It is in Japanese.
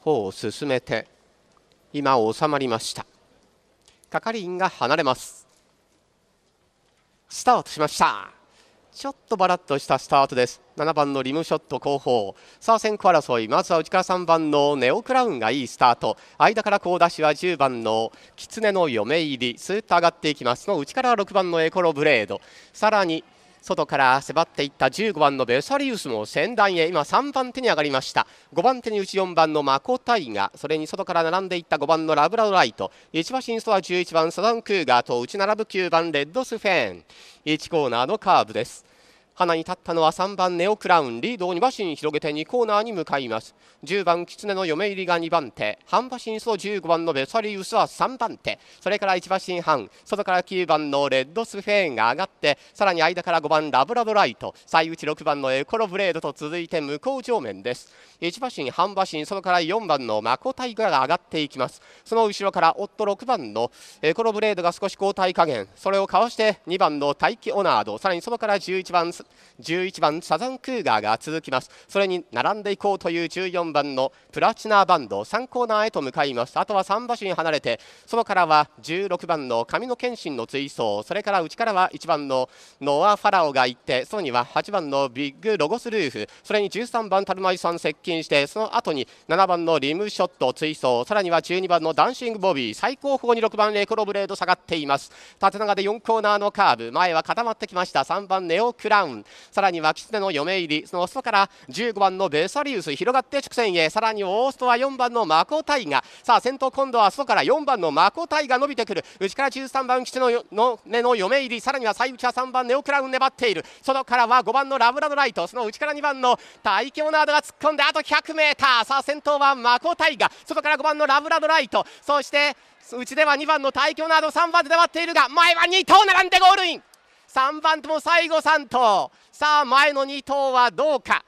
方を進めて今収まりました係員が離れますスタートしましたちょっとバラッとしたスタートです7番のリムショット後方さあ先行争いまずは内から3番のネオクラウンがいいスタート間から好出しは10番の狐の嫁入りスーッと上がっていきますの内からは6番のエコロブレードさらに外から迫っていった15番のベサリウスも先団へ今3番手に上がりました5番手に内4番のマコタイガそれに外から並んでいった5番のラブラドライト1馬身ストは11番サザンクーガーと内並ぶ9番レッドスフェーン1コーナーのカーブです花に立ったのは3番ネオクラウンリードを2馬身広げて2コーナーに向かいます10番ネの嫁入りが2番手半馬身そ15番のベサリウスは3番手それから1馬身半外から9番のレッドスフェーンが上がってさらに間から5番ラブラドライト最内6番のエコロブレードと続いて向こう上面です1馬身半馬身そのから4番のマコタイグラが上がっていきますその後ろから夫6番のエコロブレードが少し後退加減それをかわして2番の大気オナードさらにそのから11番11番サザンクーガーが続きますそれに並んでいこうという14番のプラチナバンド3コーナーへと向かいますあとは3場所に離れてそこからは16番の上野謙信の追走それから内からは1番のノア・ファラオが行ってそこには8番のビッグロゴスルーフそれに13番タルマイさん接近してその後に7番のリムショット追走さらには12番のダンシングボビー最高峰に6番レコロブレード下がっています縦長で4コーナーのカーブ前は固まってきました3番ネオクラウンさらに脇常の嫁入りその外から15番のベサリウス広がって直線へさらにオーストは4番のマコタイガさあ先頭今度は外から4番のマコタイが伸びてくる内から13番吉野のの嫁入りさらには最内は3番ネオクラウン粘っている外からは5番のラブラドライトその内から2番の大キョナードが突っ込んであと 100m さあ先頭はマコタイガ外から5番のラブラドライトそして内では2番の大キョナード3番で粘っているが前は2頭並んでゴールイン3番とも最後3頭さあ前の2頭はどうか